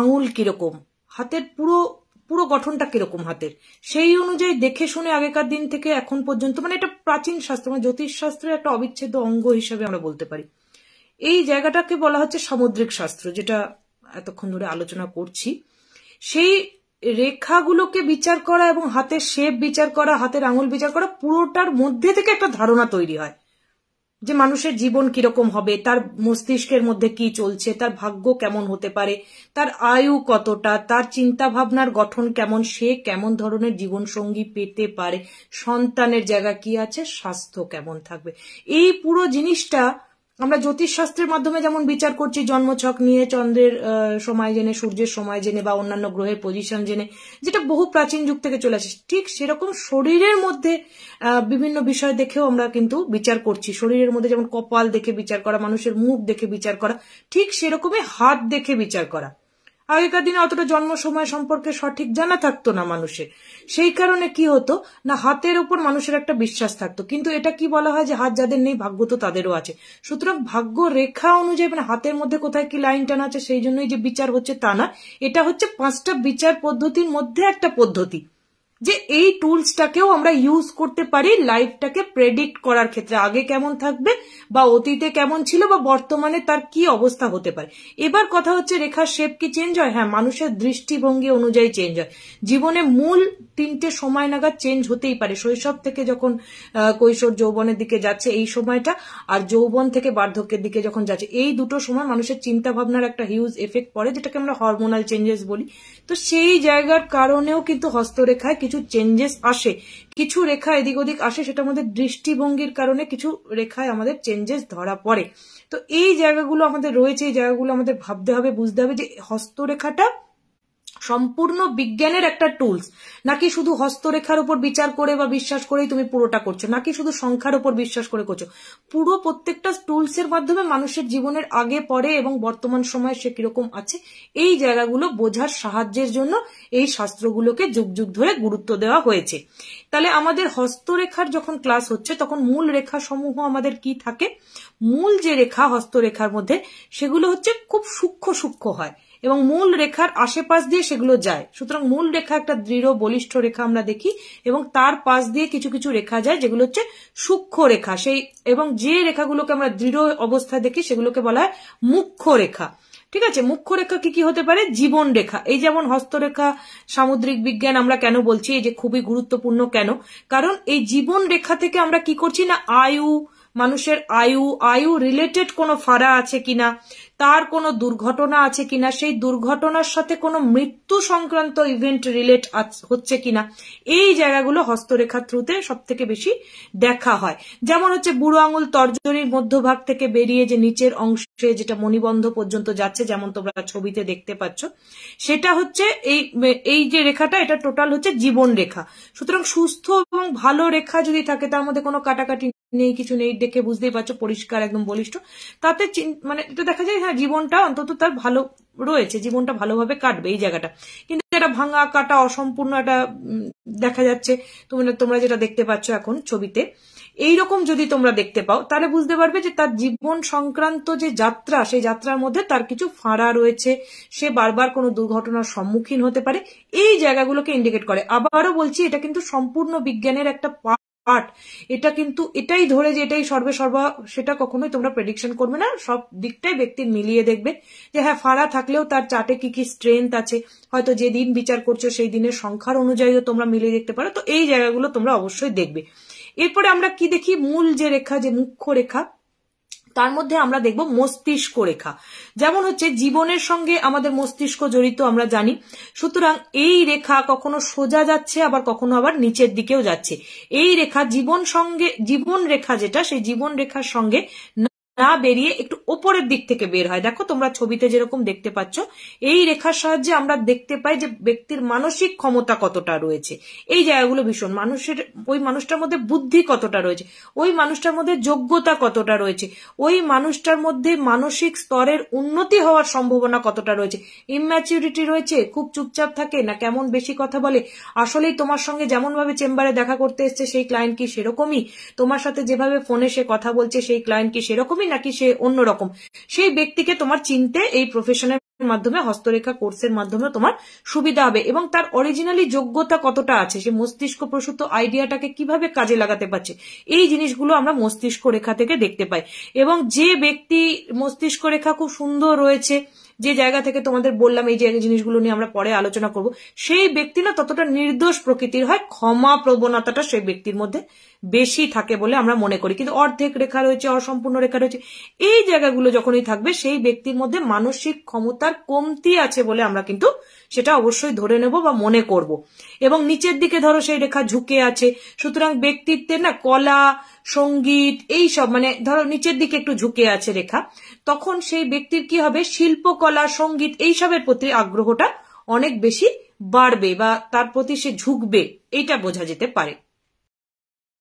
আঙুল কিরকম হাতের পুরো পুরো গঠনটা কিরকম হাতের সেই অনুযায়ী দেখে শুনে আগেকার দিন থেকে এখন পর্যন্ত মানে এটা প্রাচীন শাস্ত্র মানে জ্যোতিষ শাস্ত্রের একটা অবিচ্ছেদ্য অঙ্গ হিসেবে আমরা বলতে পারি এই জায়গাটাকে বলা হচ্ছে সামুদ্রিক শাস্ত্র যেটা এতক্ষণ ধরে আলোচনা করছি সেই রেখাগুলোকে বিচার করা এবং হাতের শেপ বিচার করা হাতের আঙুল বিচার করা পুরোটার মধ্যে থেকে একটা ধারণা তৈরি হয় যে মানুষের জীবন কিরকম হবে তার মস্তিষ্কের মধ্যে কি চলছে তার ভাগ্য কেমন হতে পারে তার আয়ু কতটা তার চিন্তা ভাবনার গঠন কেমন সে কেমন ধরনের জীবনসঙ্গী পেতে পারে সন্তানের জায়গা কি আছে স্বাস্থ্য কেমন থাকবে এই পুরো জিনিসটা আমরা জ্যোতিষ শাস্ত্রের মাধ্যমে যেমন বিচার করছি জন্মছক নিয়ে চন্দ্রের সময় জেনে সূর্যের সময় জেনে বা অন্যান্য গ্রহের পজিশন জেনে যেটা বহু প্রাচীন যুগ থেকে চলে আসে ঠিক সেরকম শরীরের মধ্যে বিভিন্ন বিষয় দেখেও আমরা কিন্তু বিচার করছি শরীরের মধ্যে যেমন কপাল দেখে বিচার করা মানুষের মুখ দেখে বিচার করা ঠিক সেরকমই হাত দেখে বিচার করা আগেকার দিনে অতটা জন্ম সময় সম্পর্কে সঠিক জানা থাকতো না মানুষের সেই কারণে কি হতো না হাতের উপর মানুষের একটা বিশ্বাস থাকতো কিন্তু এটা কি বলা হয় যে হাত যাদের নেই ভাগ্য তো তাদেরও আছে সুতরাং ভাগ্য রেখা অনুযায়ী মানে হাতের মধ্যে কোথায় কি লাইন টানা আছে সেই জন্যই যে বিচার হচ্ছে তা না এটা হচ্ছে পাঁচটা বিচার পদ্ধতির মধ্যে একটা পদ্ধতি যে এই টুলসটাকেও আমরা ইউজ করতে পারি লাইফটাকে প্রেডিক্ট করার ক্ষেত্রে আগে কেমন থাকবে বা অতীতে কেমন ছিল বা বর্তমানে তার কি অবস্থা হতে পারে এবার কথা হচ্ছে রেখার শেপ কি চেঞ্জ হয় হ্যাঁ মানুষের দৃষ্টিভঙ্গি অনুযায়ী চেঞ্জ হয় জীবনে মূল তিনটে সময় নাগাদ চেঞ্জ হতেই পারে শৈশব থেকে যখন কৈশোর যৌবনের দিকে যাচ্ছে এই সময়টা আর যৌবন থেকে বার্ধক্যের দিকে যখন যাচ্ছে এই দুটো সময় মানুষের চিন্তা ভাবনার একটা হিউজ এফেক্ট পড়ে যেটাকে আমরা হরমোনাল চেঞ্জেস বলি তো সেই জায়গার কারণেও কিন্তু হস্তরেখায় কিছু চেঞ্জেস আসে কিছু রেখা এদিক ওদিক আসে সেটা আমাদের দৃষ্টিভঙ্গির কারণে কিছু রেখায় আমাদের চেঞ্জেস ধরা পড়ে তো এই জায়গাগুলো আমাদের রয়েছে এই জায়গাগুলো আমাদের ভাবতে হবে বুঝতে হবে যে হস্তরেখাটা সম্পূর্ণ বিজ্ঞানের একটা টুলস নাকি শুধু হস্তরেখার উপর বিচার করে বা বিশ্বাস করেই তুমি পুরোটা করছো নাকি শুধু সংখ্যার উপর বিশ্বাস করে করছো পুরো প্রত্যেকটা টুলসের মাধ্যমে মানুষের জীবনের আগে পরে এবং বর্তমান সময়ে সে কিরকম আছে এই জায়গাগুলো বোঝার সাহায্যের জন্য এই শাস্ত্রগুলোকে যুগ যুগ ধরে গুরুত্ব দেওয়া হয়েছে তাহলে আমাদের হস্তরেখার যখন ক্লাস হচ্ছে তখন মূল রেখা সমূহ আমাদের কি থাকে মূল যে রেখা হস্তরেখার মধ্যে সেগুলো হচ্ছে খুব সূক্ষ্ম সূক্ষ্ম হয় এবং মূল রেখার আশেপাশ দিয়ে সেগুলো যায় সুতরাং মূল রেখা একটা দৃঢ় বলিষ্ঠ রেখা আমরা দেখি এবং তার পাশ দিয়ে কিছু কিছু রেখা যায় যেগুলো হচ্ছে সূক্ষ্ম রেখা সেই এবং যে রেখাগুলোকে আমরা দৃঢ় অবস্থায় দেখি সেগুলোকে বলা হয় মুখ্য রেখা ঠিক আছে মুখ্য রেখা কি কি হতে পারে জীবন রেখা এই যেমন হস্তরেখা সামুদ্রিক বিজ্ঞান আমরা কেন বলছি এই যে খুবই গুরুত্বপূর্ণ কেন কারণ এই জীবন রেখা থেকে আমরা কি করছি না আয়ু মানুষের আয়ু আয়ু রিলেটেড কোনো ফাড়া আছে কিনা তার কোনো দুর্ঘটনা আছে কিনা সেই দুর্ঘটনার সাথে কোনো মৃত্যু সংক্রান্ত ইভেন্ট রিলেট হচ্ছে কিনা এই জায়গাগুলো হস্তরেখা থ্রুতে সব থেকে বেশি দেখা হয় যেমন হচ্ছে বুড়ো আঙুল তর্জনীর মধ্যভাগ থেকে বেরিয়ে যে নিচের অংশে যেটা মণিবন্ধ পর্যন্ত যাচ্ছে যেমন তোমরা ছবিতে দেখতে পাচ্ছ সেটা হচ্ছে এই এই যে রেখাটা এটা টোটাল হচ্ছে জীবন রেখা সুতরাং সুস্থ এবং ভালো রেখা যদি থাকে তার মধ্যে কোনো কাটাকাটি নেই কিছু নেই দেখে বুঝতেই পারছো পরিষ্কার একদম বলিষ্ঠ তাতে মানে এটা দেখা যায় হ্যাঁ জীবনটা অন্তত তার ভালো রয়েছে জীবনটা ভালোভাবে কাটবে এই জায়গাটা কিন্তু এটা ভাঙা কাটা অসম্পূর্ণ এটা দেখা যাচ্ছে তোমরা তোমরা যেটা দেখতে পাচ্ছ এখন ছবিতে এই রকম যদি তোমরা দেখতে পাও তাহলে বুঝতে পারবে যে তার জীবন সংক্রান্ত যে যাত্রা সেই যাত্রার মধ্যে তার কিছু ফাঁড়া রয়েছে সে বারবার কোনো দুর্ঘটনার সম্মুখীন হতে পারে এই জায়গাগুলোকে ইন্ডিকেট করে আবারও বলছি এটা কিন্তু সম্পূর্ণ বিজ্ঞানের একটা আর্ট এটা কিন্তু এটাই ধরে যে এটাই সর্বে সর্বা সেটা কখনোই তোমরা প্রেডিকশন করবে না সব দিকটাই ব্যক্তির মিলিয়ে দেখবে যে হ্যাঁ ফাড়া থাকলেও তার চাটে কি কি স্ট্রেংথ আছে হয়তো যে দিন বিচার করছো সেই দিনের সংখ্যার অনুযায়ীও তোমরা মিলিয়ে দেখতে পারো তো এই জায়গাগুলো তোমরা অবশ্যই দেখবে এরপরে আমরা কি দেখি মূল যে রেখা যে মুখ্য রেখা তার মধ্যে আমরা দেখব মস্তিষ্ক রেখা যেমন হচ্ছে জীবনের সঙ্গে আমাদের মস্তিষ্ক জড়িত আমরা জানি সুতরাং এই রেখা কখনো সোজা যাচ্ছে আবার কখনো আবার নিচের দিকেও যাচ্ছে এই রেখা জীবন সঙ্গে জীবন রেখা যেটা সেই জীবন রেখার সঙ্গে না বেরিয়ে একটু ওপরের দিক থেকে বের হয় দেখো তোমরা ছবিতে যেরকম দেখতে পাচ্ছ এই রেখার সাহায্যে আমরা দেখতে পাই যে ব্যক্তির মানসিক ক্ষমতা কতটা রয়েছে এই জায়গাগুলো ভীষণ মানুষের ওই মানুষটার মধ্যে বুদ্ধি কতটা রয়েছে ওই মানুষটার মধ্যে যোগ্যতা কতটা রয়েছে ওই মানুষটার মধ্যে মানসিক স্তরের উন্নতি হওয়ার সম্ভাবনা কতটা রয়েছে ইম্যাচুরিটি রয়েছে খুব চুপচাপ থাকে না কেমন বেশি কথা বলে আসলেই তোমার সঙ্গে যেমনভাবে চেম্বারে দেখা করতে এসছে সেই ক্লায়েন্ট কি সেরকমই তোমার সাথে যেভাবে ফোনে সে কথা বলছে সেই ক্লায়েন্ট কি সেরকমই নাকি সে অন্যরকম সেই ব্যক্তিকে তোমার চিনতে এই প্রফেশনের মাধ্যমে হস্তরেখা কোর্সের মাধ্যমে তোমার সুবিধা হবে এবং তার অরিজিনালি যোগ্যতা কতটা আছে সে মস্তিষ্ক প্রসূত আইডিয়াটাকে কিভাবে কাজে লাগাতে পারছে এই জিনিসগুলো আমরা মস্তিষ্ক রেখা থেকে দেখতে পাই এবং যে ব্যক্তি মস্তিষ্ক রেখা খুব সুন্দর রয়েছে যে জায়গা থেকে তোমাদের বললাম এই যে জিনিসগুলো নিয়ে আমরা পরে আলোচনা করব সেই ব্যক্তি না ততটা নির্দোষ প্রকৃতির হয় ক্ষমা প্রবণতাটা সেই ব্যক্তির মধ্যে বেশি থাকে বলে আমরা মনে করি কিন্তু অর্ধেক রেখা রয়েছে অসম্পূর্ণ রেখা রয়েছে এই জায়গাগুলো যখনই থাকবে সেই ব্যক্তির মধ্যে মানসিক ক্ষমতার কমতি আছে বলে আমরা কিন্তু সেটা অবশ্যই ধরে নেব বা মনে করব এবং নিচের দিকে ধরো সেই রেখা ঝুঁকে আছে সুতরাং ব্যক্তিত্বের না কলা সঙ্গীত এই সব মানে ধরো নিচের দিকে একটু ঝুঁকে আছে রেখা তখন সেই ব্যক্তির কি হবে শিল্পকলা সঙ্গীত এইসবের প্রতি আগ্রহটা অনেক বেশি বাড়বে বা তার প্রতি সে ঝুঁকবে এটা বোঝা যেতে পারে